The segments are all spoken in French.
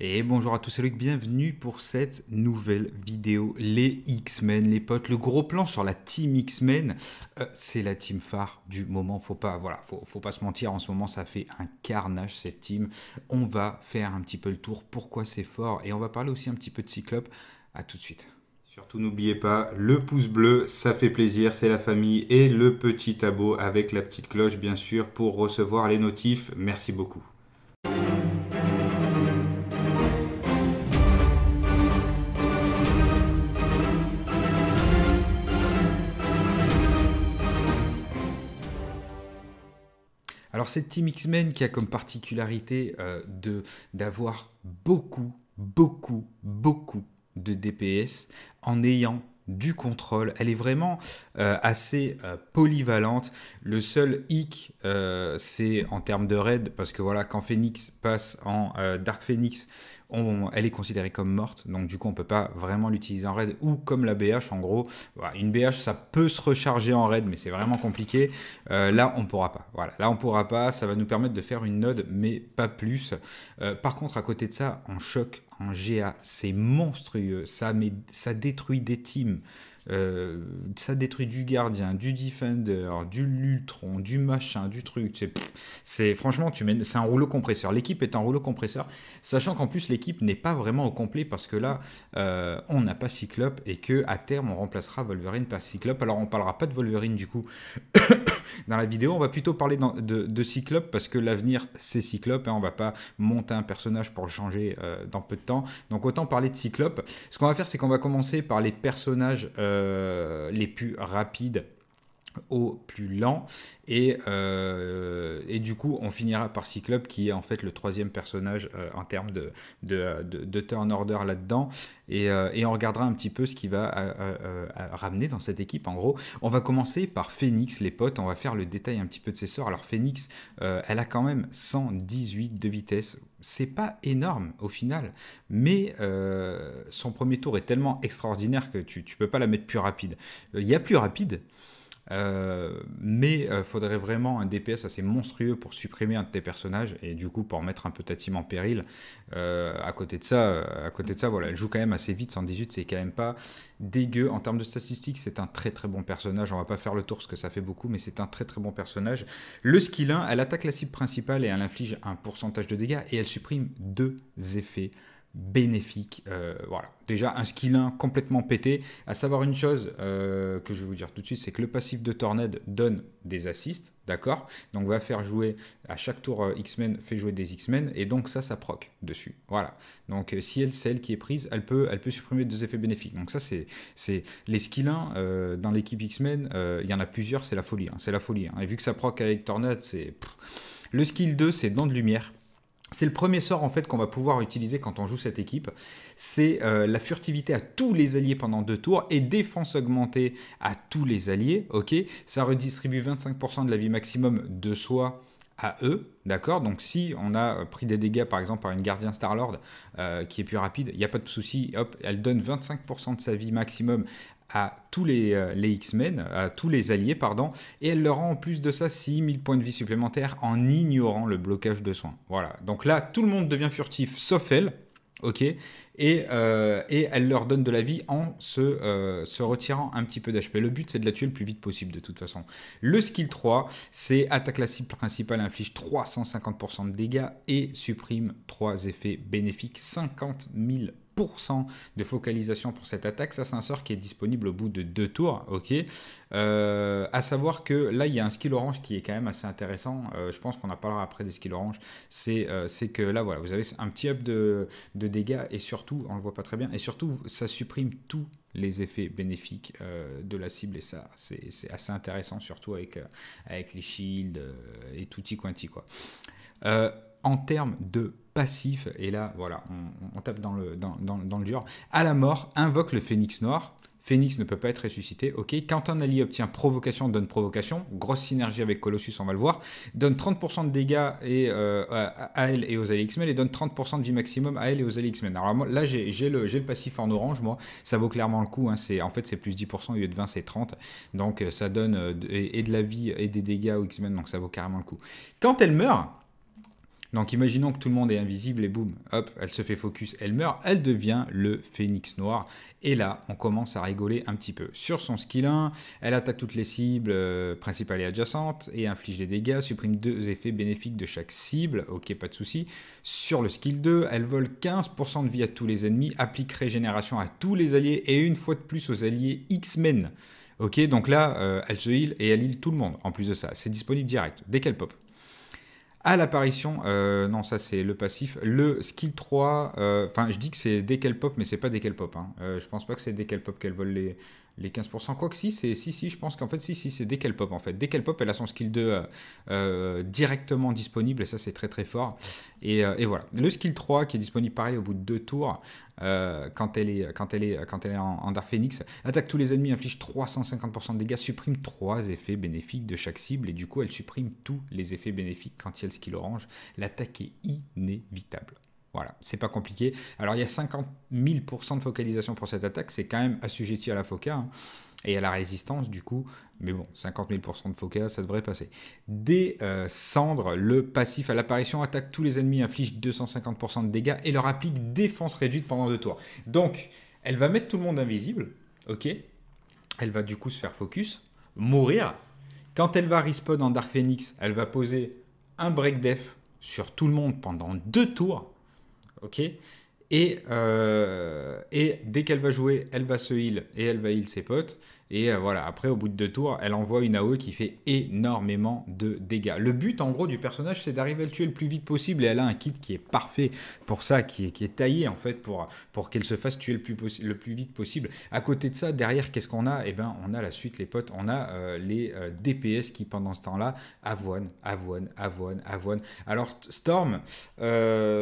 Et bonjour à tous, salut, bienvenue pour cette nouvelle vidéo. Les X-Men, les potes, le gros plan sur la team X-Men, euh, c'est la team phare du moment. Faut pas, voilà, faut, pas se mentir, en ce moment ça fait un carnage cette team. On va faire un petit peu le tour, pourquoi c'est fort, et on va parler aussi un petit peu de Cyclope. À tout de suite. Surtout n'oubliez pas le pouce bleu, ça fait plaisir, c'est la famille, et le petit abo avec la petite cloche bien sûr pour recevoir les notifs. Merci beaucoup. Alors cette Team X-Men qui a comme particularité euh, de d'avoir beaucoup, beaucoup, beaucoup de DPS en ayant du contrôle. Elle est vraiment euh, assez euh, polyvalente. Le seul hic, c'est en termes de raid, parce que voilà, quand Phoenix passe en Dark Phoenix elle est considérée comme morte, donc du coup on peut pas vraiment l'utiliser en raid, ou comme la BH en gros, une BH ça peut se recharger en raid, mais c'est vraiment compliqué, euh, là on pourra pas, voilà, là on pourra pas, ça va nous permettre de faire une node, mais pas plus, euh, par contre à côté de ça, en choc, en GA, c'est monstrueux, ça, ça détruit des teams, euh, ça détruit du gardien, du defender, du lutron, du machin, du truc. C'est franchement, tu mets, c'est un rouleau compresseur. L'équipe est un rouleau compresseur, sachant qu'en plus l'équipe n'est pas vraiment au complet parce que là, euh, on n'a pas Cyclope et que à terme on remplacera Wolverine par Cyclope. Alors on parlera pas de Wolverine du coup dans la vidéo. On va plutôt parler de, Cyclope parce que l'avenir c'est Cyclope et hein. on va pas monter un personnage pour le changer euh, dans peu de temps. Donc autant parler de Cyclope. Ce qu'on va faire, c'est qu'on va commencer par les personnages. Euh, les plus rapides au plus lent et, euh, et du coup on finira par Cyclope qui est en fait le troisième personnage euh, en termes de, de, de, turn order là-dedans et, on regardera un petit peu ce qui va ramener dans cette équipe en gros. On va commencer par Phoenix les potes, on va faire le détail un petit peu de ses sorts. Alors Phoenix elle a quand même 118 de vitesse c'est pas énorme au final, mais euh, son premier tour est tellement extraordinaire que tu ne peux pas la mettre plus rapide. Euh, il y a plus rapide, euh, mais il euh, faudrait vraiment un DPS assez monstrueux pour supprimer un de tes personnages et du coup pour mettre un peu ta en péril. Euh, à côté de ça, à côté de ça, voilà, elle joue quand même assez vite. 118, c'est quand même pas dégueu en termes de statistiques. C'est un très très bon personnage. On va pas faire le tour parce que ça fait beaucoup, mais c'est un très très bon personnage. Le skill 1, elle attaque la cible principale et elle inflige un pourcentage de dégâts et elle supprime deux effets bénéfique. Euh, voilà, déjà un skill 1 complètement pété. À savoir une chose euh, que je vais vous dire tout de suite, c'est que le passif de Tornade donne des assists, d'accord Donc va faire jouer à chaque tour euh, X-Men, fait jouer des X-Men, et donc ça, ça proc dessus. Voilà. Donc si elle, celle qui est prise, elle peut, elle peut supprimer deux effets bénéfiques. Donc ça, c'est, c'est les skill 1 dans l'équipe X-Men, il y en a plusieurs, c'est la folie, hein, c'est la folie. Hein. Et vu que ça proc avec Tornade, c'est le skill 2, c'est dents de lumière. C'est le premier sort en fait qu'on va pouvoir utiliser quand on joue cette équipe. C'est euh, la furtivité à tous les alliés pendant deux tours et défense augmentée à tous les alliés. Ok, ça redistribue 25% de la vie maximum de soi à eux, d'accord Donc si on a euh, pris des dégâts par exemple par une gardien Star-Lord euh, qui est plus rapide, il n'y a pas de souci, hop, elle donne 25% de sa vie maximum à tous les, euh, les X-Men, euh, à tous les alliés, pardon, et elle leur rend en plus de ça 6000 points de vie supplémentaires en ignorant le blocage de soins. Voilà, donc là, tout le monde devient furtif, sauf elle, ok et, euh, et, elle leur donne de la vie en se, se retirant un petit peu d'HP. Le but, c'est de la tuer le plus vite possible, de toute façon. Le skill 3, c'est attaque la cible principale, inflige 350% de dégâts et supprime 3 effets bénéfiques, 50 000 de focalisation pour cette attaque. Ça, c'est un sort qui est disponible au bout de deux tours. Ok. Euh, à savoir que là, il y a un skill orange qui est quand même assez intéressant. Euh, je pense qu'on en parlera après des skills orange. C'est euh, c'est que là, voilà, vous avez un petit up de, de, dégâts et surtout, on le voit pas très bien, et surtout, ça supprime tous les effets bénéfiques de la cible et ça c'est assez intéressant surtout avec, avec les shields et tout petit quanti quoi en termes de passif, et là, voilà, on, tape dans le, dur, à la mort, invoque le phénix noir. Phénix ne peut pas être ressuscité, ok. Quand un allié obtient provocation, donne provocation. Grosse synergie avec Colossus, on va le voir. Donne 30% de dégâts euh, à elle et aux alliés X-Men et donne 30% de vie maximum à elle et aux alliés X-Men. Alors là, j'ai le, passif en orange, moi. Ça vaut clairement le coup. Hein. En fait, c'est plus 10%, au lieu de 20, c'est 30. Donc euh, ça donne euh, et, de la vie et des dégâts aux X-Men, donc ça vaut carrément le coup. Quand elle meurt, donc imaginons que tout le monde est invisible et boum, hop, elle se fait focus, elle meurt, elle devient le phénix noir. Et là, on commence à rigoler un petit peu. Sur son skill 1, elle attaque toutes les cibles euh, principales et adjacentes et inflige des dégâts, supprime deux effets bénéfiques de chaque cible, ok, pas de souci. Sur le skill 2, elle vole 15% de vie à tous les ennemis, applique régénération à tous les alliés et une fois de plus aux alliés X-Men. Ok, donc là, euh, elle se heal et elle heal tout le monde en plus de ça. C'est disponible direct, dès qu'elle pop à l'apparition, euh, non, ça c'est le passif, le skill 3, euh, enfin je dis que c'est dès qu'elle pop, mais c'est pas dès qu'elle pop. Hein. Euh, je pense pas que c'est dès qu'elle pop qu'elle vole les, les 15%. Quoi si, c'est si, si, je pense qu'en fait, si, si, c'est dès qu'elle pop en fait. Dès qu'elle pop, elle a son skill 2 euh, euh, directement disponible et ça, c'est très très fort. Et, euh, voilà. Le skill 3 qui est disponible pareil au bout de deux tours quand elle est, quand elle est, quand elle est en, en Dark Phoenix, attaque tous les ennemis, inflige 350% de dégâts, supprime 3 effets bénéfiques de chaque cible et du coup, elle supprime tous les effets bénéfiques quand il y a le skill orange. L'attaque est inévitable. Voilà, c'est pas compliqué. Alors il y a 50 000% de focalisation pour cette attaque, c'est quand même assujetti à la foca hein, et à la résistance du coup. Mais bon, 50 000% de foca, ça devrait passer. Descendre euh, le passif à l'apparition, attaque tous les ennemis, inflige 250% de dégâts et leur applique défense réduite pendant deux tours. Donc, elle va mettre tout le monde invisible, ok Elle va du coup se faire focus, mourir. Quand elle va respawn en Dark Phoenix, elle va poser un break def sur tout le monde pendant deux tours ok euh, et, dès qu'elle va jouer, elle va se heal et elle va heal ses potes. Et euh, voilà, après, au bout de deux tours, elle envoie une AOE qui fait énormément de dégâts. Le but, en gros, du personnage, c'est d'arriver à le tuer le plus vite possible. Et elle a un kit qui est parfait pour ça, qui est, taillé, en fait, pour, qu'elle se fasse tuer le plus, vite possible. À côté de ça, derrière, qu'est-ce qu'on a Eh bien, on a la suite, les potes. On a euh, les DPS qui, pendant ce temps-là, avoine, avoine, avoine, avoine. Alors, Storm,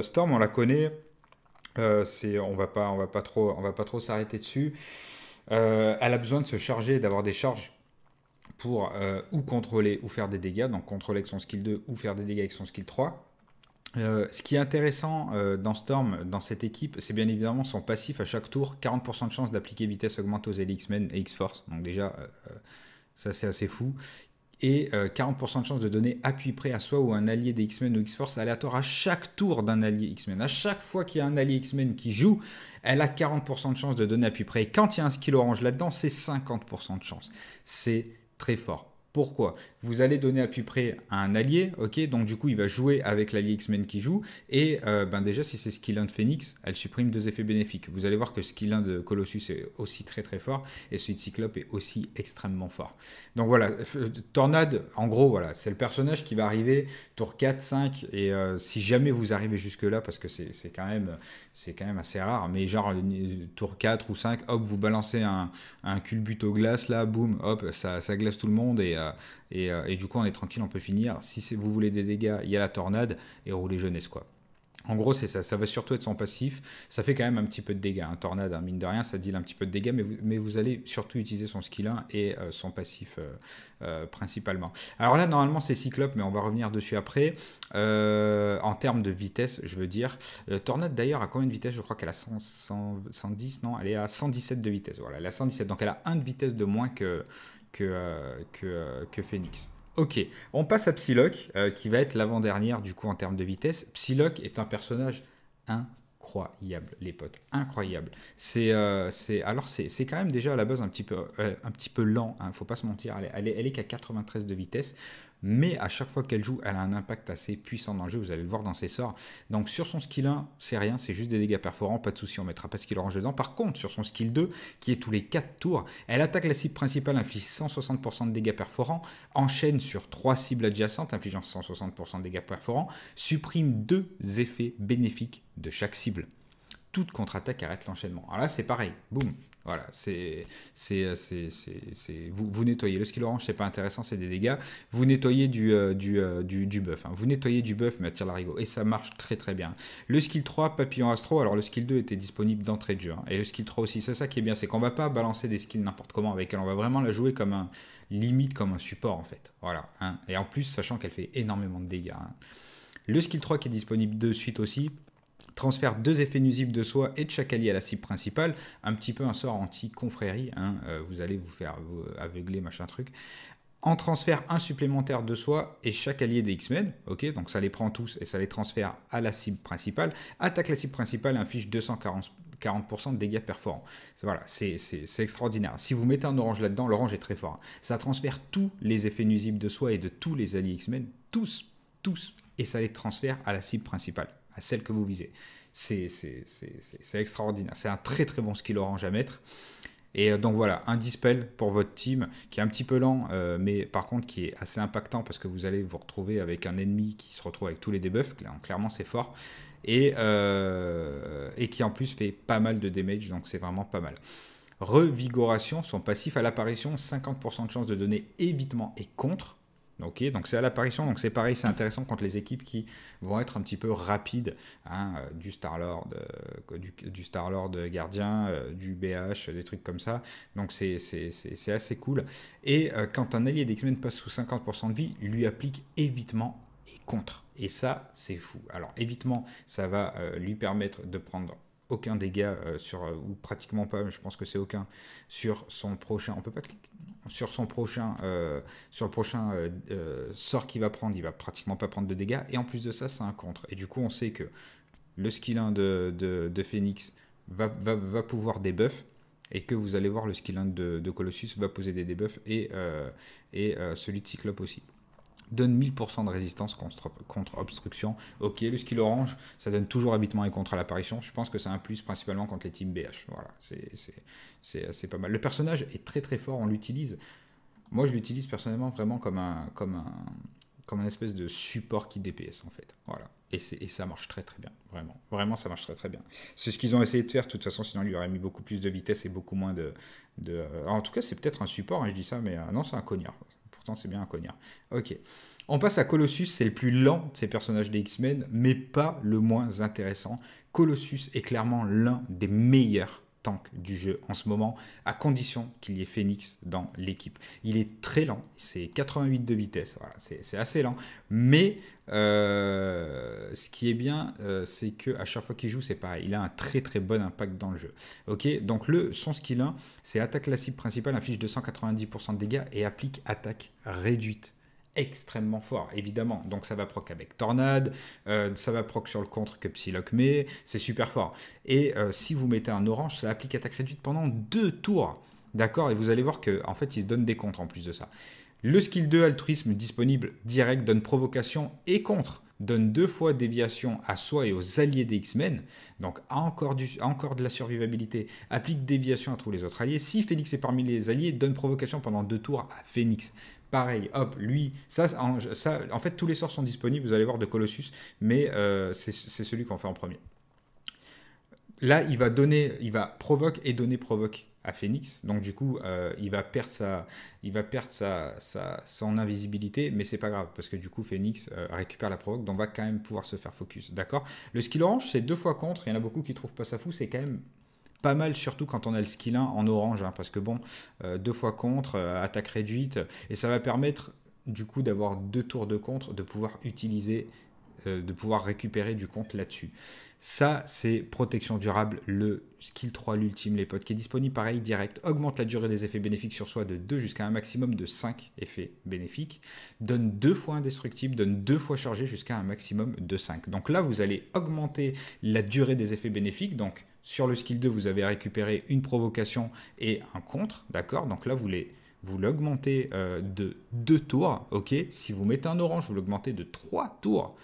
Storm, on la connaît euh, c'est, on va pas, on va pas trop, on va pas trop s'arrêter dessus. Euh, elle a besoin de se charger, d'avoir des charges pour euh, ou contrôler ou faire des dégâts, donc contrôler avec son skill 2 ou faire des dégâts avec son skill 3. ce qui est intéressant dans Storm, dans cette équipe, c'est bien évidemment son passif à chaque tour, 40% de chance d'appliquer vitesse augmente aux LX-Men et X-Force. Donc déjà, ça c'est assez fou et 40% euh, de chance de donner appui prêt à soi ou un allié des X-Men ou X-Force aléatoire à chaque tour d'un allié X-Men. À chaque fois qu'il y a un allié X-Men qui joue, elle a 40% de chance de donner appui prêt. Et quand il y a un skill orange là-dedans, c'est 50% de chance. C'est très fort. Pourquoi vous allez donner à plus près un allié, ok Donc du coup, il va jouer avec l'allié X-Men qui joue, et euh, ben déjà, si c'est skill 1 de Phoenix, elle supprime deux effets bénéfiques. Vous allez voir que skill de euh, Colossus est aussi très très fort, et celui de Cyclope est aussi extrêmement fort. Donc voilà, euh, Tornade, en gros, voilà, c'est le personnage qui va arriver tour 4, 5, et si jamais vous arrivez jusque-là, parce que c'est quand, même, quand même assez rare, mais genre tour 4 ou 5, hop, vous balancez un, un glace, glace là, boum, hop, ça, glace tout le monde, et... Euh, et, du coup, on est tranquille, on peut finir. Si vous voulez des dégâts, il y a la tornade et rouler jeunesse, quoi. En gros, c'est ça. Ça va surtout être son passif. Ça fait quand même un petit peu de dégâts. Un hein. tornade, hein, mine de rien, ça deal un petit peu de dégâts, mais vous, allez surtout utiliser son skill 1 et euh, son passif euh, principalement. Alors là, normalement, c'est Cyclope, mais on va revenir dessus après. en termes de vitesse, je veux dire. tornade, d'ailleurs, a combien de vitesse Je crois qu'elle a 100, 110, non Elle est à 117 de vitesse. Voilà, elle a 117. Donc, elle a 1 de vitesse de moins que, que, euh, euh, que, Phoenix. Ok, on passe à Psylocke, euh, qui va être l'avant-dernière du coup en termes de vitesse. Psylocke est un personnage incroyable, les potes, incroyable. C'est, c'est, alors c'est, quand même déjà à la base un petit peu, un petit peu lent, hein, faut pas se mentir, elle, n'est elle est, qu'à 93 de vitesse mais à chaque fois qu'elle joue, elle a un impact assez puissant dans le jeu, vous allez le voir dans ses sorts. Donc sur son skill 1, c'est rien, c'est juste des dégâts perforants, pas de souci, on mettra pas de skill orange dedans. Par contre, sur son skill 2, qui est tous les 4 tours, elle attaque la cible principale, inflige 160% de dégâts perforants, enchaîne sur 3 cibles adjacentes, infligeant 160% de dégâts perforants, supprime 2 effets bénéfiques de chaque cible toute contre-attaque arrête l'enchaînement. Alors là, c'est pareil. Boum, voilà, euh, c'est vous, vous nettoyez. Le skill orange, c'est pas intéressant, c'est des dégâts. Vous nettoyez du, euh, euh, du, du, buff. Hein. Vous nettoyez du buff, mais à la larigot. Et ça marche très très bien. Le skill 3, papillon astro. Alors le skill 2 était disponible d'entrée de jeu. Hein. Et le skill 3 aussi, c'est ça qui est bien, c'est qu'on va pas balancer des skills n'importe comment avec elle. On va vraiment la jouer comme un limite, comme un support en fait. Voilà. Hein. Et en plus, sachant qu'elle fait énormément de dégâts. Le skill 3 qui est disponible de suite aussi, transfère deux effets nuisibles de soi et de chaque allié à la cible principale, un petit peu un sort anti-confrérie, hein, euh, vous allez vous faire aveugler, machin truc. En transfère un supplémentaire de soi et chaque allié des X-Men, ok, donc ça les prend tous et ça les transfère à la cible principale, attaque la cible principale et inflige 240 de dégâts performants. Voilà, c'est extraordinaire. Si vous mettez un orange là-dedans, l'orange est très fort. Hein. Ça transfère tous les effets nuisibles de soi et de tous les alliés X-Men, tous, tous, et ça les transfère à la cible principale à celle que vous visez. C'est extraordinaire. C'est un très très bon skill orange à mettre. Et euh, donc voilà, un dispel pour votre team qui est un petit peu lent, euh, mais par contre qui est assez impactant parce que vous allez vous retrouver avec un ennemi qui se retrouve avec tous les debuffs. Clairement, c'est fort. Et, euh, et, qui en plus fait pas mal de damage, donc c'est vraiment pas mal. Revigoration, son passif à l'apparition, 50% de chance de donner évitement et contre. Ok, donc c'est à l'apparition, donc c'est pareil, c'est intéressant contre les équipes qui vont être un petit peu rapides, hein, euh, du Star Lord, euh, du, euh, gardien, du BH, des trucs comme ça. Donc c'est assez cool. Et quand un allié d'X-Men passe sous 50% de vie, lui applique évitement et contre. Et ça, c'est fou. Alors évitement, ça va lui permettre de prendre aucun dégât euh, sur, euh, ou pratiquement pas, mais je pense que c'est aucun, sur son prochain. On peut pas cliquer sur son prochain, euh, sur le prochain sort qu'il va prendre, il va pratiquement pas prendre de dégâts. Et en plus de ça, c'est un contre. Et du coup, on sait que le skill 1 de, de, Phoenix va, va, va, pouvoir débuff. Et que vous allez voir, le skill 1 de, Colossus va poser des debuffs et, et celui de Cyclope aussi donne 1000% de résistance contre, obstruction. Ok, le skill orange, ça donne toujours habitement et contre l'apparition. Je pense que c'est un plus, principalement contre les teams BH. Voilà, c'est pas mal. Le personnage est très très fort, on l'utilise. Moi, je l'utilise personnellement vraiment comme un, comme un, comme un espèce de support qui DPS en fait. Voilà. Et, et, ça marche très très bien, vraiment. Vraiment, ça marche très très bien. C'est ce qu'ils ont essayé de faire, de toute façon, sinon il lui aurait mis beaucoup plus de vitesse et beaucoup moins de. de... en tout cas, c'est peut-être un support, hein, je dis ça, mais euh, non, c'est un cognard. Pourtant, c'est bien un cognard. Ok. On passe à Colossus, c'est le plus lent de ces personnages des X-Men, mais pas le moins intéressant. Colossus est clairement l'un des meilleurs tank du jeu en ce moment, à condition qu'il y ait Phoenix dans l'équipe. Il est très lent, c'est 88 de vitesse, c'est assez lent, mais euh, ce qui est bien, euh, c'est que à chaque fois qu'il joue, c'est pareil. Il a un très très bon impact dans le jeu. Ok, donc le son skill 1, c'est attaque la cible principale, affiche 290% de dégâts et applique attaque réduite extrêmement fort, évidemment. Donc ça va proc avec Tornade, euh, ça va proc sur le contre que Psylocke met, c'est super fort. Et euh, si vous mettez un orange, ça applique attaque réduite pendant deux tours. D'accord Et vous allez voir qu'en en fait, il se donne des contres en plus de ça. Le skill 2 altruisme disponible direct donne provocation et contre donne deux fois déviation à soi et aux alliés des X-Men, donc encore, du, encore de la survivabilité, applique déviation à tous les autres alliés. Si Phoenix est parmi les alliés, donne provocation pendant deux tours à Phoenix. Pareil, hop, lui, ça, en, ça, en fait, tous les sorts sont disponibles, vous allez voir de Colossus, mais euh, c'est celui qu'on fait en premier. Là, il va donner, il va provoquer et donner provoque à Phoenix. Donc du coup, euh, il va perdre sa, il va perdre sa, sa son invisibilité, mais c'est pas grave parce que du coup, Phoenix euh, récupère la provoque, donc va quand même pouvoir se faire focus. D'accord. Le skill orange, c'est deux fois contre. Il y en a beaucoup qui trouvent pas ça fou. C'est quand même pas mal, surtout quand on a le skill 1 en orange, hein, parce que bon, euh, deux fois contre, attaque réduite, et ça va permettre du coup d'avoir deux tours de contre, de pouvoir utiliser, de pouvoir récupérer du compte là-dessus. Ça, c'est protection durable, le skill 3, l'ultime, les potes, qui est disponible pareil direct, augmente la durée des effets bénéfiques sur soi de 2 jusqu'à un maximum de 5 effets bénéfiques, donne 2 fois indestructible, donne 2 fois chargé jusqu'à un maximum de 5. Donc là, vous allez augmenter la durée des effets bénéfiques, donc sur le skill 2, vous avez récupéré une provocation et un contre, d'accord Donc là, vous les vous l'augmentez euh, de 2 tours, ok Si vous mettez un orange, vous l'augmentez de 3 tours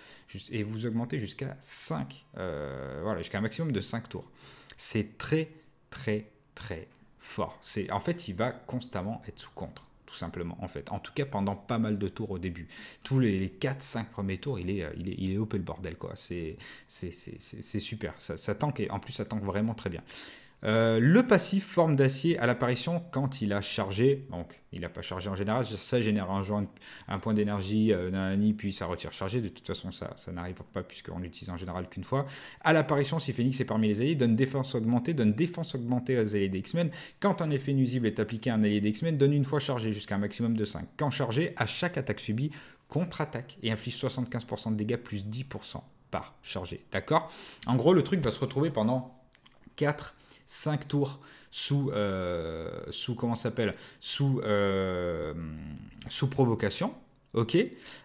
et vous augmentez jusqu'à 5, euh, voilà, jusqu'à un maximum de 5 tours. C'est très, très, très fort. C'est, en fait, il va constamment être sous contre, tout simplement, en fait. En tout cas, pendant pas mal de tours au début. Tous les, les 4-5 premiers tours, il est, euh, il est, il est le bordel, quoi. C'est, c'est, super. Ça, ça et en plus, ça tanque vraiment très bien. Euh, le passif forme d'acier à l'apparition quand il a chargé, donc il n'a pas chargé en général, ça génère un, point d'énergie, euh, puis ça retire chargé, de toute façon ça, ça n'arrive pas puisqu'on l'utilise en général qu'une fois. À l'apparition, si Phoenix est parmi les alliés, donne défense augmentée, donne défense augmentée aux alliés des men Quand un effet nuisible est appliqué à un allié des men donne une fois chargé jusqu'à un maximum de 5. Quand chargé, à chaque attaque subie, contre-attaque et inflige 75% de dégâts plus 10% par chargé. D'accord En gros, le truc va se retrouver pendant 4 5 tours sous, euh, sous comment s'appelle sous, euh, sous provocation. Ok.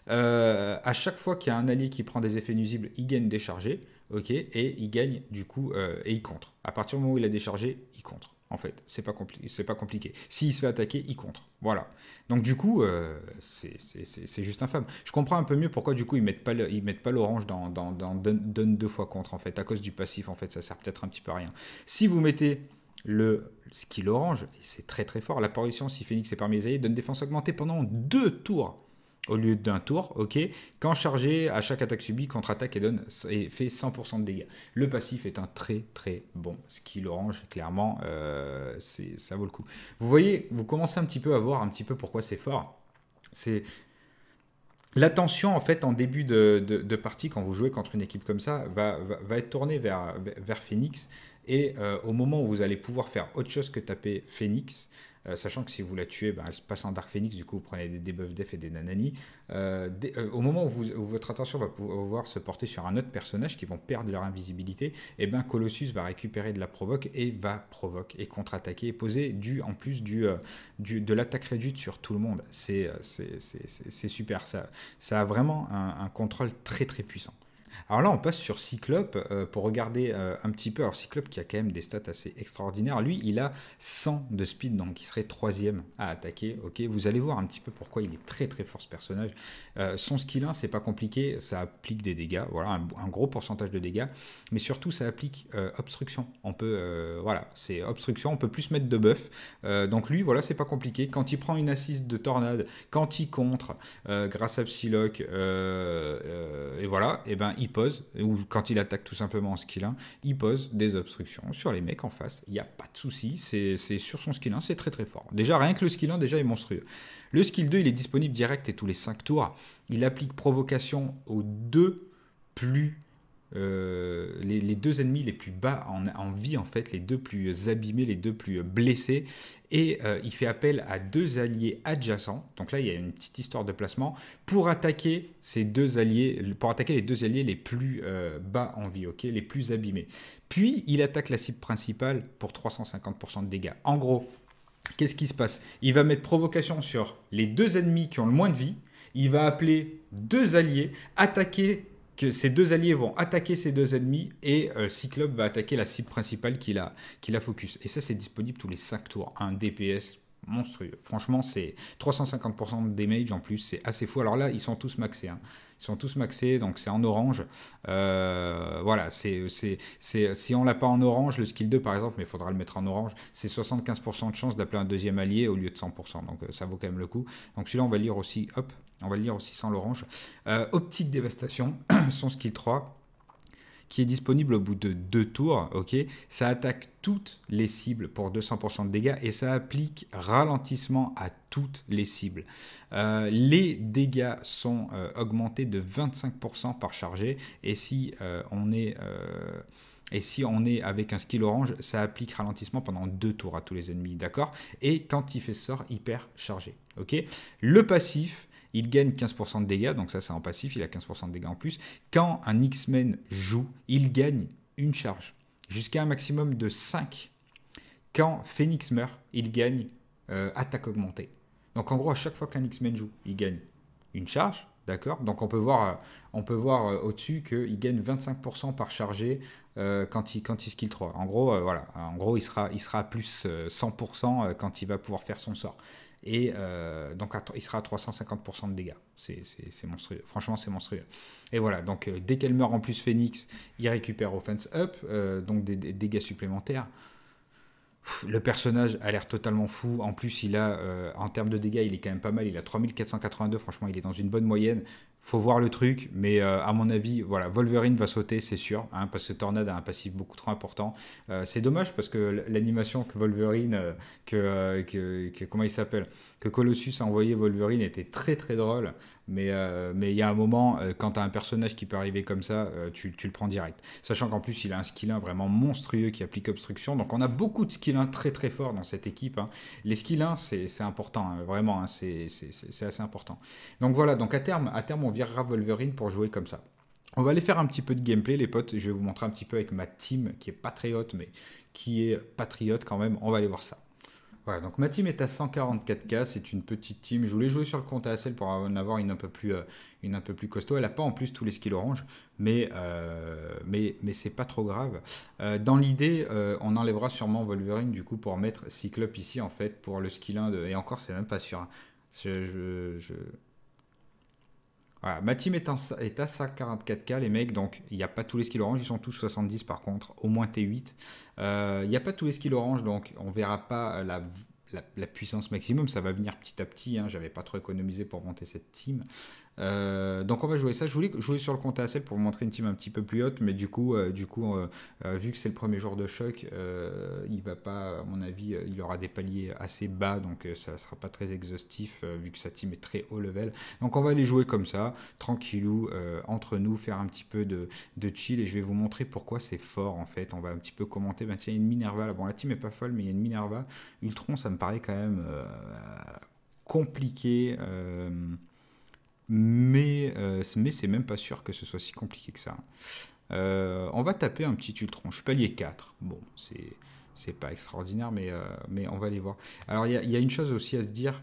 Euh, à chaque fois qu'il y a un allié qui prend des effets nuisibles, il gagne déchargé. Ok. Et il gagne du coup et il contre. À partir du moment où il a déchargé, il contre en fait. C'est pas, c'est pas compliqué. S'il se fait attaquer, il contre. Voilà. Donc du coup, euh, c'est juste infâme. Je comprends un peu mieux pourquoi du coup ils mettent pas ils mettent pas l'orange dans, donne, deux fois contre en fait. À cause du passif en fait, ça sert peut-être un petit peu à rien. Si vous mettez le skill orange, c'est très très fort. la parution si Phoenix est parmi les alliés donne défense augmentée pendant deux tours au lieu d'un tour, ok Quand chargé, à chaque attaque subie, contre-attaque et donne et fait 100% de dégâts. Le passif est un très très bon skill orange, clairement, euh, ça vaut le coup. Vous voyez, vous commencez un petit peu à voir un petit peu pourquoi c'est fort. C'est L'attention, en fait, en début de, partie, quand vous jouez contre une équipe comme ça, va, va, être tournée vers, vers Phoenix. Et euh, au moment où vous allez pouvoir faire autre chose que taper Phoenix, euh, sachant que si vous la tuez, ben, elle se passe en Dark Phoenix, du coup vous prenez des debuffs def et des nanani. Euh, euh, au moment où, votre attention va pouvoir se porter sur un autre personnage qui vont perdre leur invisibilité, et eh ben Colossus va récupérer de la provoque et va provoquer et contre-attaquer et poser du, en plus du, du de l'attaque réduite sur tout le monde. C'est super, ça, ça a vraiment un contrôle très très puissant. Alors là, on passe sur Cyclope euh, pour regarder euh, un petit peu. Alors Cyclope qui a quand même des stats assez extraordinaires. Lui, il a 100 de speed, donc il serait troisième à attaquer. Ok, vous allez voir un petit peu pourquoi il est très très fort ce personnage. Euh, son skill 1, c'est pas compliqué, ça applique des dégâts. Voilà, un, gros pourcentage de dégâts, mais surtout ça applique obstruction. On peut, voilà, c'est obstruction. On peut plus mettre de buff. donc lui, voilà, c'est pas compliqué. Quand il prend une assise de tornade, quand il contre, grâce à Psylocke, et voilà, et eh ben il ou quand il attaque tout simplement en skill 1, il pose des obstructions sur les mecs en face. Il n'y a pas de souci, c'est sur son skill 1, c'est très très fort. Déjà, rien que le skill 1, déjà, est monstrueux. Le skill 2, il est disponible direct et tous les 5 tours. Il applique provocation aux deux plus euh, les, deux ennemis les plus bas en, vie, en fait, les deux plus abîmés, les deux plus blessés. Et euh, il fait appel à deux alliés adjacents. Donc là, il y a une petite histoire de placement pour attaquer ces deux alliés, pour attaquer les deux alliés les plus euh, bas en vie, ok, les plus abîmés. Puis il attaque la cible principale pour 350% de dégâts. En gros, qu'est-ce qui se passe Il va mettre provocation sur les deux ennemis qui ont le moins de vie. Il va appeler deux alliés, attaquer que ces deux alliés vont attaquer ces deux ennemis et euh, Cyclope va attaquer la cible principale qui la, focus. Et ça, c'est disponible tous les 5 tours. Un DPS monstrueux. Franchement, c'est 350% de damage en plus, c'est assez fou. Alors là, ils sont tous maxés. Hein. Ils sont tous maxés, donc c'est en orange. Euh, voilà, c'est, si on l'a pas en orange, le skill 2 par exemple, mais il faudra le mettre en orange, c'est 75% de chance d'appeler un deuxième allié au lieu de 100%. Donc euh, ça vaut quand même le coup. Donc celui-là, on va lire aussi, hop, on va le lire aussi sans l'orange. Euh, Optique Dévastation, son skill 3, qui est disponible au bout de deux tours. Ok, ça attaque toutes les cibles pour 200% de dégâts et ça applique ralentissement à toutes les cibles. Euh, les dégâts sont euh, augmentés de 25% par chargé. et si on est et si on est avec un skill orange, ça applique ralentissement pendant deux tours à tous les ennemis, d'accord Et quand il fait sort, hyper chargé, ok Le passif, il gagne 15% de dégâts, donc ça c'est en passif, il a 15% de dégâts en plus. Quand un X-Men joue, il gagne une charge, jusqu'à un maximum de 5. Quand Phoenix meurt, il gagne euh, attaque augmentée. Donc en gros, à chaque fois qu'un X-Men joue, il gagne une charge, d'accord Donc on peut voir euh, on peut voir euh, au-dessus qu'il gagne 25% par chargé euh, quand, il, quand il skill 3. En gros, euh, voilà, en gros il, sera, il sera à plus 100% quand il va pouvoir faire son sort. Et donc il sera à 350% de dégâts. C'est monstrueux. Franchement, c'est monstrueux. Et voilà, donc dès qu'elle meurt en plus Phoenix, il récupère Offense Up, donc des, dégâts supplémentaires. le personnage a l'air totalement fou. En plus, il a, en termes de dégâts, il est quand même pas mal. Il a 3482. Franchement, il est dans une bonne moyenne faut voir le truc, mais euh, à mon avis, voilà, Wolverine va sauter, c'est sûr, hein, parce que Tornade a un passif beaucoup trop important. Euh, c'est dommage parce que l'animation que Wolverine, euh, que, comment il s'appelle, que Colossus a envoyé Wolverine était très très drôle. Mais euh, mais il y a un moment, euh, quand tu as un personnage qui peut arriver comme ça, euh, tu, le prends direct. Sachant qu'en plus, il a un skill 1 vraiment monstrueux qui applique obstruction. Donc on a beaucoup de skill 1 très très forts dans cette équipe. Hein. Les skill 1, c'est important, hein, vraiment, hein, c'est assez important. Donc voilà, donc à terme, à terme on virera Wolverine pour jouer comme ça. On va aller faire un petit peu de gameplay, les potes. Je vais vous montrer un petit peu avec ma team qui est patriote mais qui est patriote quand même. On va aller voir ça. Voilà, donc ma team est à 144K, c'est une petite team. Je voulais jouer sur le compte ASL pour en avoir une un peu plus, euh, une un peu plus costaud. Elle n'a pas en plus tous les skills orange, mais, euh, mais, mais c'est pas trop grave. Euh, dans l'idée, on enlèvera sûrement Wolverine du coup pour mettre Cyclope ici en fait pour le skill 1 de... Et encore, c'est même pas sûr. Hein. je... Voilà, ma team est, à 144K, les mecs, donc il n'y a pas tous les skills orange, ils sont tous 70 par contre, au moins T8. Euh, il n'y a pas tous les skills orange, donc on ne verra pas la, puissance maximum, ça va venir petit à petit, je hein, j'avais pas trop économisé pour monter cette team. Euh, donc on va jouer ça. Je voulais jouer sur le compte à pour montrer une team un petit peu plus haute, mais du coup, euh, du coup euh, vu que c'est le premier jour de choc, il va pas, à mon avis, il aura des paliers assez bas, donc ça sera pas très exhaustif vu que sa team est très haut level. Donc on va aller jouer comme ça, tranquillou, entre nous, faire un petit peu de, chill et je vais vous montrer pourquoi c'est fort en fait. On va un petit peu commenter. Ben tiens, il y a une Minerva. Bon, la team est pas folle, mais il y a une Minerva. Ultron, ça me paraît quand même compliqué mais, euh, mais c'est même pas sûr que ce soit si compliqué que ça. Euh, on va taper un petit Ultron, je suis 4, bon, c'est, pas extraordinaire, mais, euh, mais on va les voir. Alors il y, a une chose aussi à se dire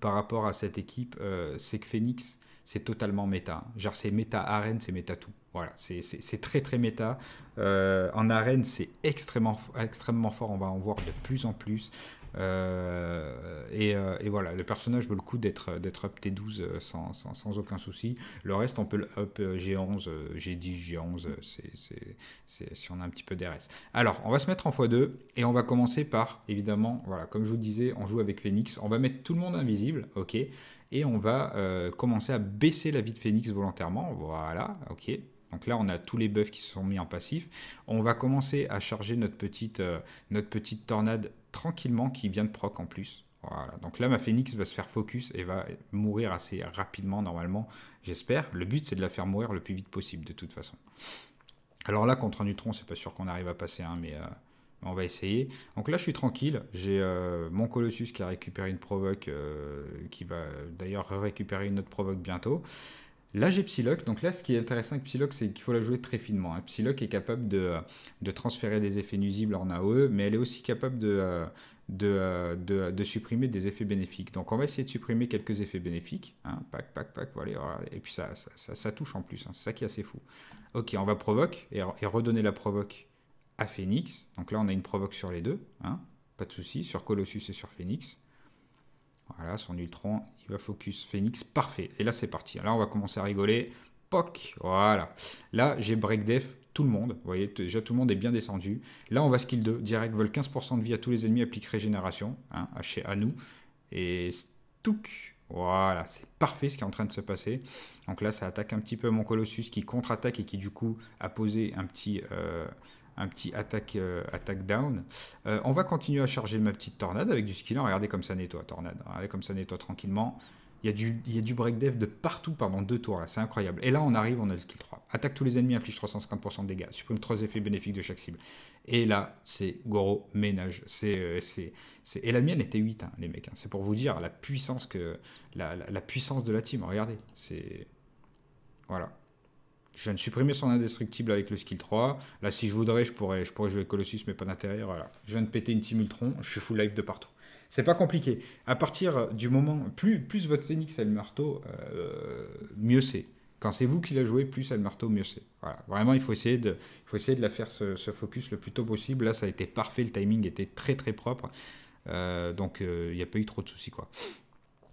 par rapport à cette équipe, c'est que Phoenix, c'est totalement méta. Genre c'est méta arène, c'est méta tout. Voilà, c'est très très méta. en arène, c'est extrêmement, extrêmement fort. On va en voir de plus en plus. Euh, euh, et, voilà, le personnage vaut le coup d'être euh, up T12 sans, aucun souci. Le reste, on peut le up G11, G10, G11, c'est si on a un petit peu d'RS. Alors, on va se mettre en x2 et on va commencer par, évidemment, voilà, comme je vous disais, on joue avec Phoenix. On va mettre tout le monde invisible, ok et on va commencer à baisser la vie de Phoenix volontairement. Voilà, ok. Donc là, on a tous les buffs qui se sont mis en passif. On va commencer à charger notre petite, notre petite tornade tranquillement qui vient de proc en plus. Voilà. Donc là, ma phoenix va se faire focus et va mourir assez rapidement, normalement, j'espère. Le but, c'est de la faire mourir le plus vite possible, de toute façon. Alors là, contre un neutron, c'est pas sûr qu'on arrive à passer, un hein, mais euh, on va essayer. Donc là, je suis tranquille. J'ai euh, mon Colossus qui a récupéré une provoque, euh, qui va d'ailleurs récupérer une autre provoque bientôt. Là, j'ai Psylocke. Donc là, ce qui est intéressant avec Psylocke, c'est qu'il faut la jouer très finement. Hein. Psylocke est capable de, transférer des effets nuisibles en AOE, mais elle est aussi capable euh, euh, de, de, supprimer des effets bénéfiques. Donc on va essayer de supprimer quelques effets bénéfiques. Hein. Pac, pac, voilà. Et puis ça, ça, touche en plus. Hein. C'est ça qui est assez fou. Ok, on va provoquer et, redonner la provoque à Phoenix. Donc là, on a une provoque sur les deux. Pas de souci, sur Colossus et sur Phoenix. Voilà, son Ultron, il va focus Phoenix, parfait. Et là, c'est parti. Là, on va commencer à rigoler. POC Voilà. Là, j'ai break def tout le monde. Vous voyez, déjà tout le monde est bien descendu. Là, on va skill 2. Direct, vol 15% de vie à tous les ennemis, applique régénération. Hein, à à nous. Et Stouk voilà, c'est parfait ce qui est en train de se passer. Donc là, ça attaque un petit peu mon Colossus qui contre-attaque et qui du coup a posé un petit, euh, un petit attaque, euh, down. Euh, on va continuer à charger ma petite tornade avec du skill skill. Hein, regardez comme ça nettoie, tornade. Regardez comme ça nettoie tranquillement. Il y a du, il du break dev de partout pendant deux tours, c'est incroyable. Et là, on arrive, on a le skill 3. Attaque tous les ennemis, inflige 350% de dégâts, supprime trois effets bénéfiques de chaque cible. Et là, c'est gros ménage. Euh, c'est, c'est, Et la mienne était 8, hein, les mecs. Hein. C'est pour vous dire la puissance, que, la puissance de la team. Regardez, c'est... Voilà. Je viens de supprimer son indestructible avec le skill 3. Là, si je voudrais, je pourrais, je pourrais jouer Colossus, mais pas d'intérieur. Voilà. Je viens de péter une Team Ultron. Je suis full life de partout. C'est pas compliqué. À partir du moment, plus, plus votre Phoenix a le marteau, euh, mieux c'est. Quand c'est vous qui la jouez, plus elle le marteau, mieux c'est. Vraiment, il faut essayer de, faut essayer de la faire ce, focus le plus tôt possible. Là, ça a été parfait. Le timing était très très propre. Euh, donc, euh, il n'y a pas eu trop de soucis quoi.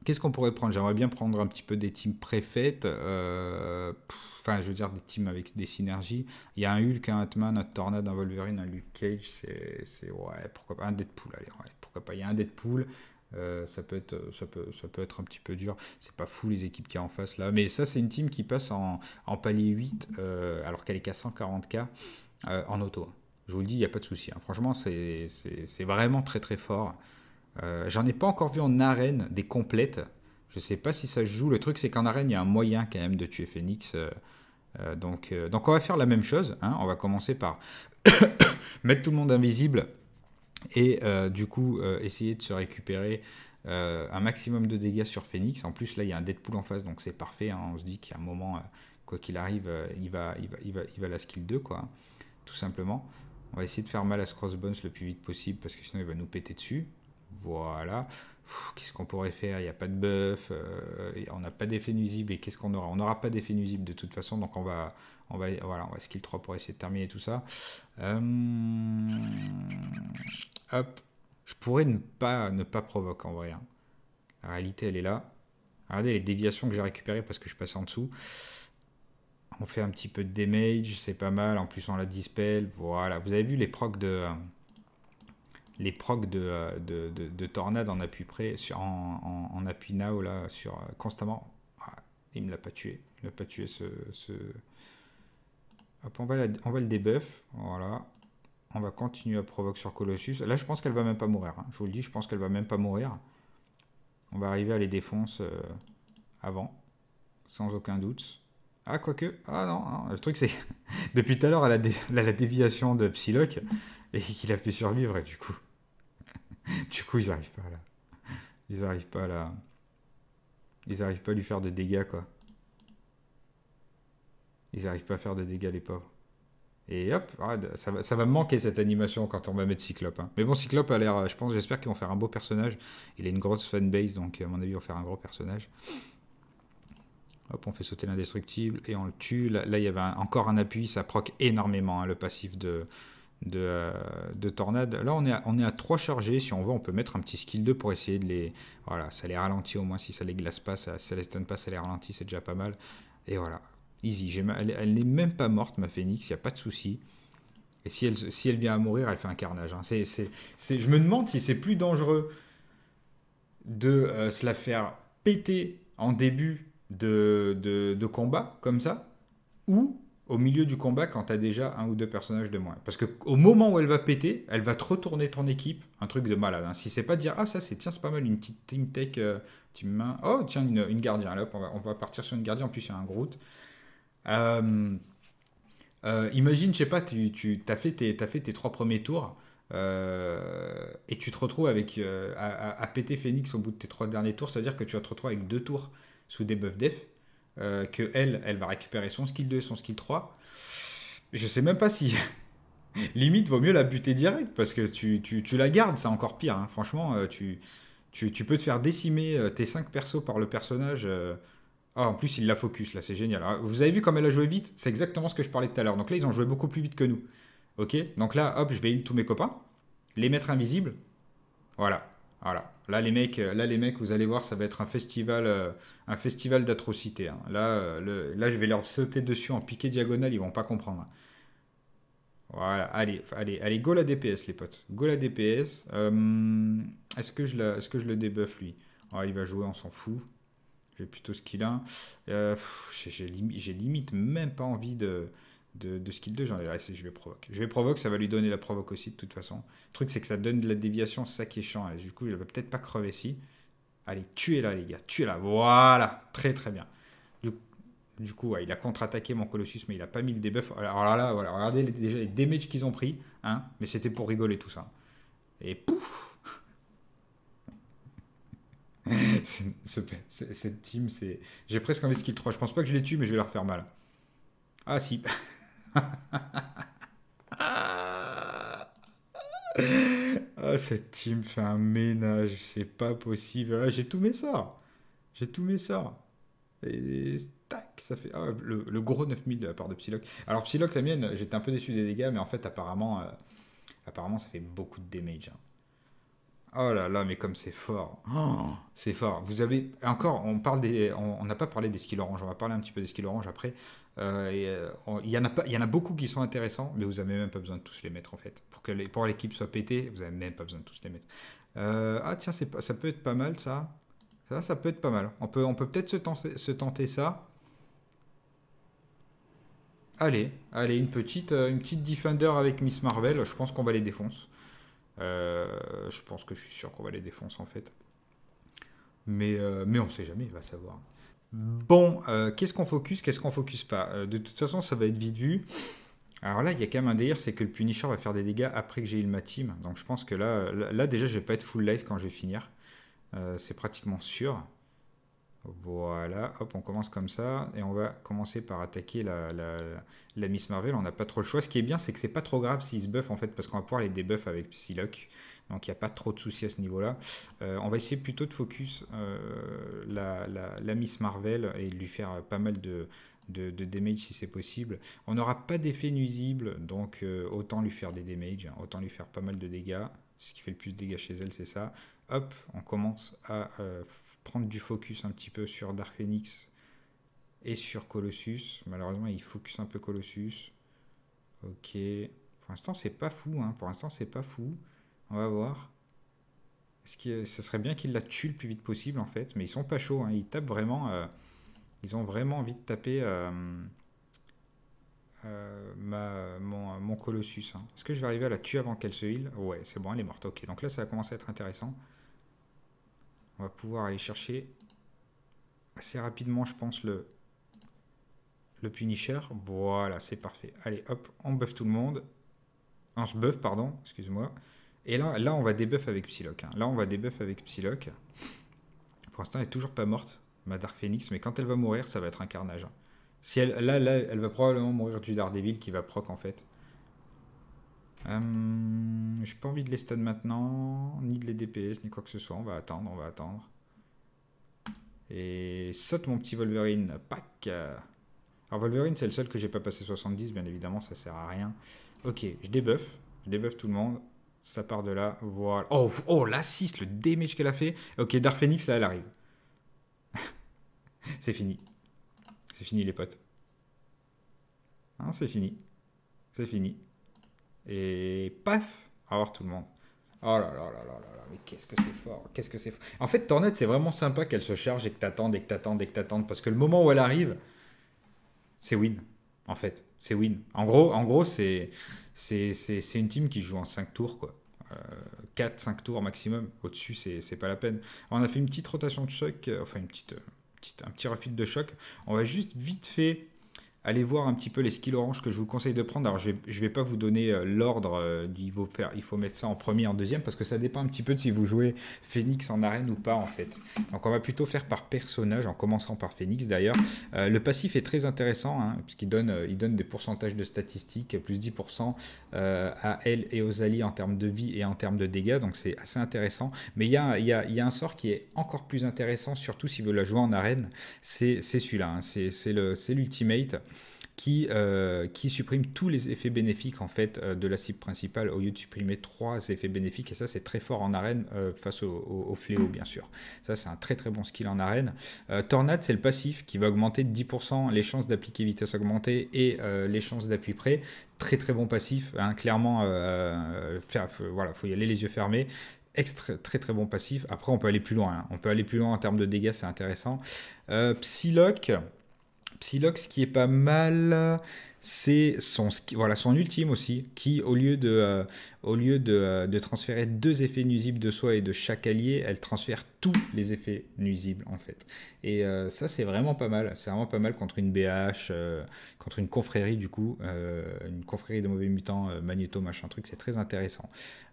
Qu'est-ce qu'on pourrait prendre J'aimerais bien prendre un petit peu des teams préfaites. Euh, enfin, je veux dire, des teams avec des synergies. Il y a un Hulk, un Atman, un Tornado, un Wolverine, un Luke Cage. C'est. Ouais, pourquoi pas. Un Deadpool, allez, pourquoi pas. Il y a un Deadpool. Euh, ça, peut être, ça, ça peut être un petit peu dur. C'est pas fou les équipes qui y a en face là. Mais ça, c'est une team qui passe en, palier 8 euh, alors qu'elle est qu'à 140K en auto. Je vous le dis, il n'y a pas de souci. Hein. Franchement, c'est vraiment très très fort. Euh, j'en ai pas encore vu en arène des complètes. Je sais pas si ça joue. Le truc, c'est qu'en arène, il y a un moyen quand même de tuer Phoenix. Euh, euh, donc, donc on va faire la même chose. Hein. On va commencer par mettre tout le monde invisible et du coup essayer de se récupérer un maximum de dégâts sur Phoenix. En plus là il y a un Deadpool en face donc c'est parfait. Hein. On se dit qu'il y un moment quoi qu'il arrive il va il va, va, la skill 2 quoi. Hein, tout simplement. On va essayer de faire mal à ce crossbones le plus vite possible parce que sinon il va nous péter dessus. Voilà. Qu'est-ce qu'on pourrait faire Il n'y a pas de buff, euh, on n'a pas d'effet nuisible. Et qu'est-ce qu'on aura On n'aura pas d'effet nuisible de toute façon, donc on va, on va, voilà, on skill 3 pour essayer de terminer tout ça. Euh, hop. Je pourrais ne pas, ne pas provoquer en vrai. Hein. La réalité, elle est là. Regardez les déviations que j'ai récupérées parce que je passe en dessous. On fait un petit peu de damage, c'est pas mal. En plus, on la dispel. Voilà, vous avez vu les procs de, euh, les procs de, euh, de, de, Tornade en appui près, sur, en, en, appui now, là, sur, euh, constamment. Ah, il me l'a pas tué. Il l'a pas tué ce. ce... Hop, on va, on va le debuff Voilà. On va continuer à provoquer sur Colossus. Là, je pense qu'elle va même pas mourir. Hein. Je vous le dis, je pense qu'elle va même pas mourir. On va arriver à les défoncer euh, avant. Sans aucun doute. Ah, quoique. Ah non, hein. le truc c'est. Depuis tout à l'heure, elle, a la déviation de Psylocke et qu'il a fait survivre, du coup. du coup, ils arrivent pas là. Ils arrivent pas là. Ils arrivent pas à lui faire de dégâts, quoi. Ils arrivent pas à faire de dégâts, les pauvres. Et hop, ah, ça va, ça va me manquer cette animation quand on va mettre Cyclope. Hein. Mais bon, Cyclope a l'air, euh, je pense, j'espère qu'ils vont faire un beau personnage. Il a une grosse fanbase, donc à mon avis, ils vont faire un gros personnage. Hop, on fait sauter l'indestructible et on le tue. Là, il y avait encore un appui, ça proc énormément hein, le passif de, de, euh, de tornade. Là, on est, à, on est à 3 chargés. Si on veut, on peut mettre un petit skill 2 pour essayer de les. Voilà, ça les ralentit au moins. Si ça les glace pas, ça, les stun pas, ça les ralentit. C'est déjà pas mal. Et voilà, easy. elle, elle n'est même pas morte, ma phoenix. Il n'y a pas de souci. Et si elle, si elle vient à mourir, elle fait un carnage. Hein. je me demande si c'est plus dangereux de euh, se la faire péter en début de combat, comme ça, ou au milieu du combat quand tu as déjà un ou deux personnages de moins. Parce que au moment où elle va péter, elle va te retourner ton équipe, un truc de malade. Hein. Si c'est pas dire ah ça c'est tiens c'est pas mal une petite team tech, euh, main, oh tiens une, gardien. là, on va, on va, partir sur une gardien en plus il un Groot. Euh, euh, imagine je sais pas tu, tu as fait tes fait tes trois premiers tours. et tu te retrouves avec à, péter Phoenix au bout de tes trois derniers tours, c'est-à-dire que tu vas te retrouver avec deux tours sous des buffs def euh, que elle, elle va récupérer son skill 2 son skill 3. Je sais même pas si. Limite, vaut mieux la buter direct parce que tu, tu, tu la gardes, c'est encore pire. Hein. Franchement, euh, tu, tu, tu, peux te faire décimer euh, tes 5 persos par le personnage. Ah, en plus, il la focus, là, c'est génial. vous avez vu comme elle a joué vite C'est exactement ce que je parlais tout à l'heure. Donc là, ils ont joué beaucoup plus vite que nous. Ok Donc là, hop, je vais heal tous mes copains, les mettre invisibles. Voilà. Voilà. Là les mecs, euh, là les mecs, vous allez voir, ça va être un festival, euh, un festival d'atrocité. Hein. Là, euh, là, je vais leur sauter dessus en piqué diagonal. ils vont pas comprendre. Hein. Voilà. Allez, allez, allez, go la DPS les potes. Go la DPS. est-ce que je ce que je le débuffe lui ah, Il va jouer, on s'en fout. J'ai plutôt ce qu'il a. j'ai, limite même pas envie de de, skill 2, j'en ai laissé, je vais provoque. Je vais provoque, ça va lui donner la provoque aussi de toute façon. Le truc, c'est que ça donne de la déviation, ça qui est chiant. du coup, il va peut-être pas crever si. Allez, tuez-la, les gars, tuez-la. Voilà, très très bien. Du, coup, il a contre-attaqué mon Colossus, mais il a pas mis le debuff. Alors là, là voilà, regardez les, déjà les damage qu'ils ont pris, hein, mais c'était pour rigoler tout ça. Et pouf cette team, c'est. J'ai presque envie de skill 3. Je pense pas que je les tue, mais je vais leur faire mal. Ah si Ah cette team fait un ménage, c'est pas possible. J'ai tous mes sorts. J'ai tous mes sorts. Et, ça fait. Ah, le, gros 9000 de la part de Psylocke. Alors, Psylocke, la mienne, j'étais un peu déçu des dégâts, mais en fait, apparemment, euh, apparemment ça fait beaucoup de damage. Hein. Oh là là, mais comme c'est fort. Oh, c'est fort. Vous avez encore, on parle des, on n'a pas parlé des skills orange. On va parler un petit peu des skills orange après. Euh, euh, il, y en a y en a beaucoup qui sont intéressants, mais vous n'avez même pas besoin de tous les mettre en fait. Pour que pour l'équipe soit pétée, vous n'avez même pas besoin de tous les mettre. Euh, ah tiens, ça peut être pas mal ça. Ça, ça peut être pas mal. On peut, on peut peut-être se tenter, se tenter ça. Allez, allez, une petite, une petite Defender avec Miss Marvel. Je pense qu'on va les défoncer. je pense que je suis sûr qu'on va les défoncer en fait. Mais, on mais on sait jamais, il va savoir. Bon, euh, qu'est-ce qu'on focus, qu'est-ce qu'on focus pas euh, De toute façon, ça va être vite vu. Alors là, il y a quand même un délire, c'est que le Punisher va faire des dégâts après que j'ai eu ma team. Donc je pense que là, là, déjà, je vais pas être full life quand je vais finir. Euh, c'est pratiquement sûr. Voilà, hop, on commence comme ça. Et on va commencer par attaquer la, la, Miss Marvel. On n'a pas trop le choix. Ce qui est bien, c'est que c'est pas trop grave s'ils se buffent, en fait, parce qu'on va pouvoir les débuff avec Psylocke. Donc il n'y a pas trop de soucis à ce niveau-là. Euh, on va essayer plutôt de focus euh, la, Miss Marvel et lui faire euh, pas mal de, de, damage si c'est possible. On n'aura pas d'effet nuisible, donc autant lui faire des damage, hein, autant lui faire pas mal de dégâts. Ce qui fait le plus de dégâts chez elle, c'est ça. Hop, on commence à prendre du focus un petit peu sur Dark Phoenix et sur Colossus. Malheureusement, il focus un peu Colossus. Ok. Pour l'instant, c'est pas fou. Hein. Pour l'instant, c'est pas fou. On va voir. Ce qui, ça serait bien qu'ils la tuent le plus vite possible en fait, mais ils sont pas chauds. Hein. Ils tapent vraiment. Euh, ils ont vraiment envie de taper euh, euh, ma, mon, Colossus. Hein. Est-ce que je vais arriver à la tuer avant qu'elle se heal Ouais, c'est bon, elle est morte. Ok, donc là ça va commencer à être intéressant. On va pouvoir aller chercher assez rapidement, je pense, le, le Punisher. Voilà, c'est parfait. Allez, hop, on buff tout le monde. On se buff, pardon, excuse-moi. Et là, là on va débuff avec Psylocke. Hein. Là, on va débuff avec Psylocke. Pour l'instant, elle est toujours pas morte, ma Dark Phoenix, mais quand elle va mourir, ça va être un carnage. Hein. Si elle, là, là, elle va probablement mourir du Daredevil qui va proc en fait. Je hum, J'ai pas envie de les stun maintenant, ni de les DPS, ni quoi que ce soit. On va attendre, on va attendre. Et saute mon petit Wolverine. Pac Alors Wolverine, c'est le seul que j'ai pas passé 70, bien évidemment, ça sert à rien. Ok, je débuffe. Je débuffe tout le monde. Ça part de là. Voilà. Oh, oh le damage qu'elle a fait. Ok, Dark Phoenix, là, elle arrive. c'est fini. C'est fini, les potes. Hein, c'est fini. C'est fini. Et paf à voir tout le monde. Oh là là là là là là, mais qu'est-ce que c'est fort, qu'est-ce que c'est fort. En fait, Tornade, c'est vraiment sympa qu'elle se charge et que tu t'attendes et que tu attendes, et que tu t'attendes, parce que le moment où elle arrive, c'est win en fait. C'est win. En gros, en gros c'est une team qui joue en 5 tours, quoi. 4-5 euh, tours maximum. Au-dessus, c'est pas la peine. On a fait une petite rotation de choc, euh, enfin une petite, euh, petite, un petit refit de choc. On va juste vite fait allez voir un petit peu les skills orange que je vous conseille de prendre. Alors, je ne vais, pas vous donner euh, l'ordre, euh, il, faut il faut mettre ça en premier, en deuxième, parce que ça dépend un petit peu de si vous jouez Phoenix en arène ou pas, en fait. Donc, on va plutôt faire par personnage, en commençant par Phoenix d'ailleurs. Euh, le passif est très intéressant, hein, puisqu'il donne, il donne des pourcentages de statistiques, plus 10% à elle et aux alliés en termes de vie et en termes de dégâts, donc c'est assez intéressant. Mais il y a, un sort qui est encore plus intéressant, surtout si vous la jouez en arène, c'est celui-là, hein. c'est l'ultimate. Euh, qui, supprime tous les effets bénéfiques en fait euh, de la cible principale au lieu de supprimer trois effets bénéfiques. Et ça, c'est très fort en arène euh, face au, fléau, bien sûr. Ça, c'est un très très bon skill en arène. Tornade, c'est le passif qui va augmenter de 10% les chances d'appliquer vitesse augmentée et les chances d'appui près. Très très bon passif, hein, clairement, il voilà, faut y aller les yeux fermés extra, très très bon passif. Après, on peut aller plus loin. Hein. On peut aller plus loin en termes de dégâts, c'est intéressant. Euh, Psylocke, Psylox qui est pas mal, c'est son, voilà, son ultime aussi, qui, au lieu, de, euh, au lieu euh, de, transférer deux effets nuisibles de soi et de chaque allié, elle transfère tous les effets nuisibles, en fait. Et euh, ça, c'est vraiment pas mal. C'est vraiment pas mal contre une BH, contre une confrérie, du coup, une confrérie de mauvais mutants, magnéto, machin truc, c'est très intéressant.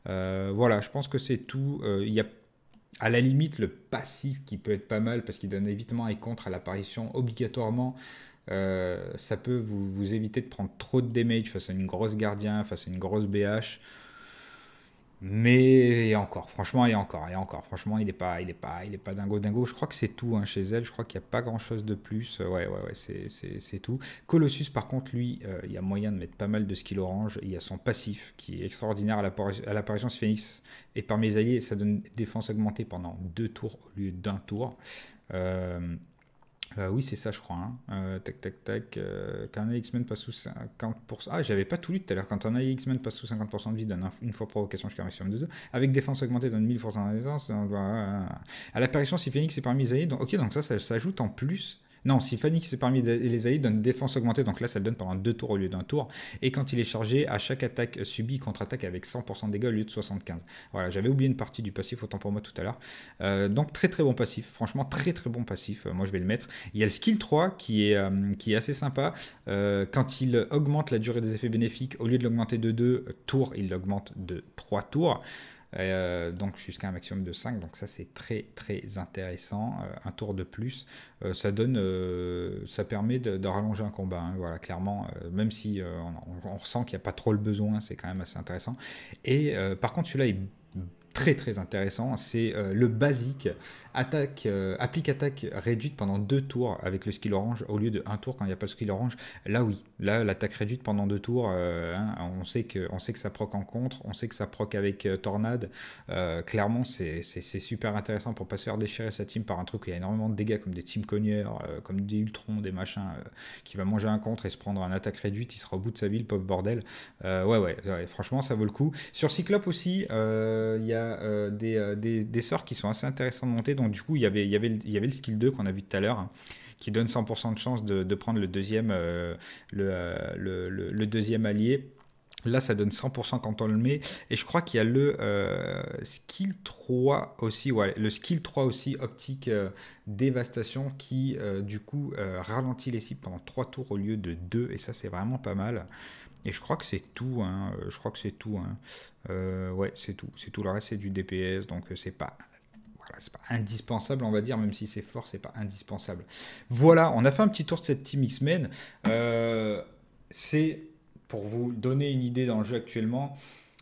voilà, je pense que c'est tout. Il y a à la limite, le passif qui peut être pas mal parce qu'il donne évitement et contre à l'apparition obligatoirement. Euh, ça peut vous, vous, éviter de prendre trop de damage face à une grosse gardien, face à une grosse BH. Mais et encore, franchement, et encore, et encore. Franchement, il n'est pas, il est pas, il est pas dingo dingo. Je crois que c'est tout hein, chez elle. Je crois qu'il n'y a pas grand chose de plus. Euh, ouais, ouais, ouais, c'est tout. Colossus, par contre, lui, euh, il y a moyen de mettre pas mal de skill orange. Il y a son passif qui est extraordinaire à l'apparition de Phoenix. Et parmi les alliés, ça donne défense augmentée pendant deux tours au lieu d'un tour. Euh, euh, oui, c'est ça, je crois. Hein. Euh, tac, tac, tac. Euh, quand un X-Men passe sous 50%. Ah, j'avais pas tout lu tout à l'heure. Quand un X-Men passe sous 50% de vie, donne une fois provocation jusqu'à un maximum de 2. Avec défense augmentée, donne 1000% de résistance. Ah, ah, ah. à l'apparition, si Phoenix est parmi les alliés. ok, donc ça, ça s'ajoute en plus non, si qui s'est parmi les alliés donne défense augmentée, donc là ça le donne pendant deux tours au lieu d'un tour. Et quand il est chargé, à chaque attaque subie, contre-attaque avec 100% de dégâts au lieu de 75. Voilà, j'avais oublié une partie du passif, autant pour moi tout à l'heure. Euh, donc très très bon passif, franchement très très bon passif. Euh, moi je vais le mettre. Il y a le skill 3 qui est, euh, qui est assez sympa. quand il augmente la durée des effets bénéfiques, au lieu de l'augmenter de 2 tours, il l'augmente de 3 tours. Euh, donc jusqu'à un maximum de 5. Donc ça c'est très très intéressant. Euh, un tour de plus, euh, ça donne, ça permet de, rallonger un combat. Hein, voilà, clairement, même si on, on, ressent qu'il n'y a pas trop le besoin, c'est quand même assez intéressant. Et par contre celui-là est très très intéressant, c'est euh, le basique attaque, euh, applique attaque réduite pendant deux tours avec le skill orange au lieu de un tour quand il n'y a pas le skill orange. Là oui, là l'attaque réduite pendant deux tours, euh, hein, on, sait que, on sait que ça proc en contre, on sait que ça proc avec tornade. clairement c'est super intéressant pour pas se faire déchirer sa team par un truc où il y a énormément de dégâts comme des team cogneurs, comme des ultrons, des machins, qui va manger un contre et se prendre un attaque réduite, il sera au bout de sa ville, pauvre bordel. ouais, ouais, franchement ça vaut le coup. Sur Cyclope aussi, il y a euh, euh, des, des, sorts qui sont assez intéressants de monter. Donc, du coup, il y avait, il y avait, il y avait le skill 2 qu'on a vu tout à l'heure, hein, qui donne 100% de chance de, prendre le deuxième, euh, le, deuxième allié. Là, ça donne 100% quand on le met. Et je crois qu'il y a le skill 3 aussi, ouais, le skill 3 aussi, optique dévastation, qui du coup ralentit les cibles pendant 3 tours au lieu de 2. Et ça, c'est vraiment pas mal. Et je crois que c'est tout. Hein. Euh, je crois que c'est tout. Hein. Euh, ouais, c'est tout. C'est tout. Le reste, c'est du DPS. Donc, euh, c'est pas. pas indispensable, on va dire, même si c'est fort, c'est pas indispensable. Voilà, on a fait un petit tour de cette team X-Men. c'est, pour vous donner une idée dans le jeu actuellement,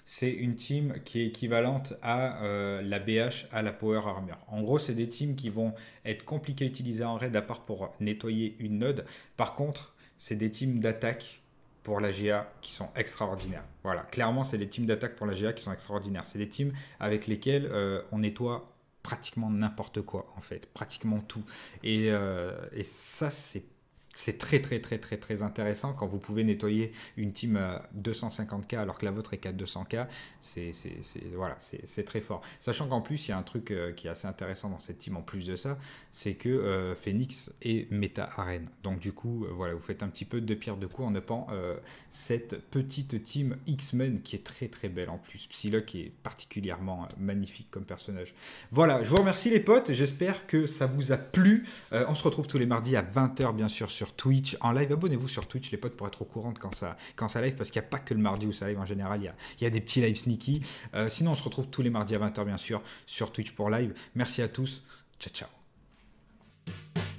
c'est une team qui est équivalente à la BH à la Power Armor. En gros, c'est des teams qui vont être compliquées à utiliser en raid à part pour nettoyer une node. Par contre, c'est des teams d'attaque pour la GA qui sont extraordinaires. Voilà, clairement, c'est des teams d'attaque pour la GA qui sont extraordinaires. C'est des teams avec lesquels euh, on nettoie pratiquement n'importe quoi, en fait, pratiquement tout. Et, euh, et ça, c'est c'est très très très très très intéressant quand vous pouvez nettoyer une team 250k euh, alors que la vôtre est qu'à 200k. C'est voilà, c'est très fort. Sachant qu'en plus il y a un truc euh, qui est assez intéressant dans cette team en plus de ça, c'est que euh, Phoenix est méta arène. Donc du coup voilà, vous faites un petit peu de pierre de coup en upant cette petite team X-Men qui est très très belle en plus. Psylocke est particulièrement magnifique comme personnage. Voilà, je vous remercie les potes. J'espère que ça vous a plu. on se retrouve tous les mardis à 20h bien sûr sur Twitch en live. Abonnez-vous sur Twitch, les potes, pour être au courant quand ça, quand ça live, parce qu'il n'y a pas que le mardi où ça live en général. Il y a, des petits lives sneaky. Euh, sinon, on se retrouve tous les mardis à 20h, bien sûr, sur Twitch pour live. Merci à tous. Ciao, ciao.